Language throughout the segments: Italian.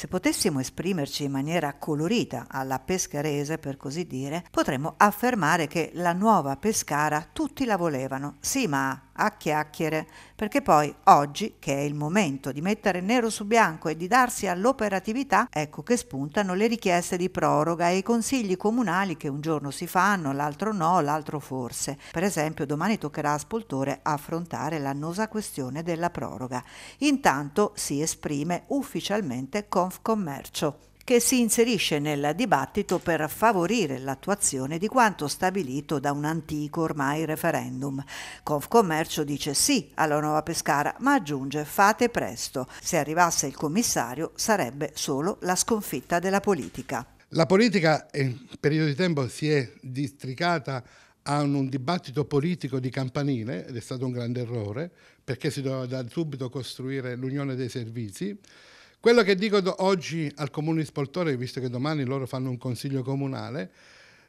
Se potessimo esprimerci in maniera colorita alla pescarese, per così dire, potremmo affermare che la nuova Pescara tutti la volevano. Sì, ma a chiacchiere, perché poi oggi, che è il momento di mettere nero su bianco e di darsi all'operatività, ecco che spuntano le richieste di proroga e i consigli comunali che un giorno si fanno, l'altro no, l'altro forse. Per esempio, domani toccherà a Spoltore affrontare l'annosa questione della proroga. Intanto si esprime ufficialmente Confcommercio che si inserisce nel dibattito per favorire l'attuazione di quanto stabilito da un antico ormai referendum. Confcommercio dice sì alla nuova Pescara, ma aggiunge fate presto. Se arrivasse il commissario sarebbe solo la sconfitta della politica. La politica in periodo di tempo si è districata a un dibattito politico di campanile ed è stato un grande errore perché si doveva da subito costruire l'unione dei servizi. Quello che dico oggi al comune di Spoltore, visto che domani loro fanno un consiglio comunale,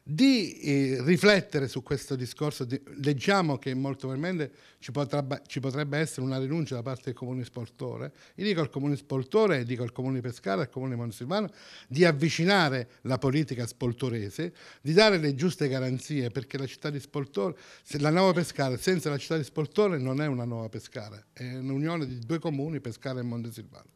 di eh, riflettere su questo discorso. Di, leggiamo che molto probabilmente ci potrebbe, ci potrebbe, essere una rinuncia da parte del comune Spoltore. Io dico al comune Spoltore, dico al comune Pescara, al comune Monsilvano, di avvicinare la politica spoltorese, di dare le giuste garanzie perché la città di Spoltore, la nuova Pescara, senza la città di Spoltore non è una nuova Pescara, è un'unione di due comuni, Pescara e Montesilvano.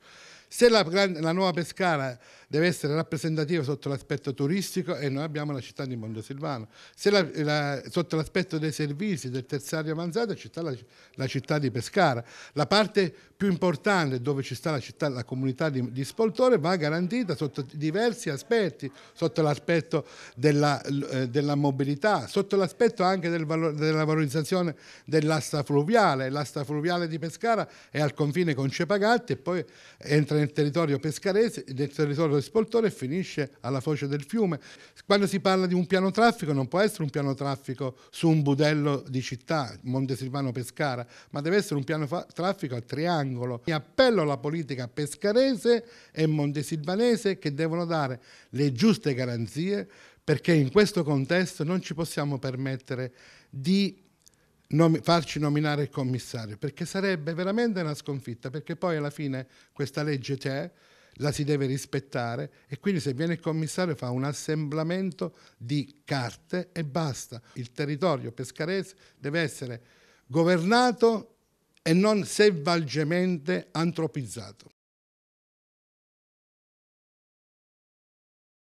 Se la, la nuova Pescara deve essere rappresentativa sotto l'aspetto turistico e noi abbiamo la città di Mondosilvano, se la, la, sotto l'aspetto dei servizi, del terziario avanzato, ci sta la, città di Pescara. La parte più importante dove ci sta la, città, la comunità di, di Spoltore va garantita sotto diversi aspetti, sotto l'aspetto della, eh, della, mobilità, sotto l'aspetto anche del valor, della valorizzazione dell'asta fluviale. L'asta fluviale di Pescara è al confine con Cepagatti e poi entra entra nel territorio pescarese, nel territorio di Spoltore e finisce alla foce del fiume. Quando si parla di un piano traffico non può essere un piano traffico su un budello di città, Montesilvano Pescara, ma deve essere un piano traffico a triangolo. Mi appello alla politica pescarese e montesilvanese che devono dare le giuste garanzie perché in questo contesto non ci possiamo permettere di nomi- farci nominare il commissario, perché sarebbe veramente una sconfitta, perché poi alla fine questa legge c'è, la si deve rispettare e quindi se viene il commissario fa un assemblamento di carte e basta. Il territorio pescarese deve essere governato e non selvaggiamente antropizzato.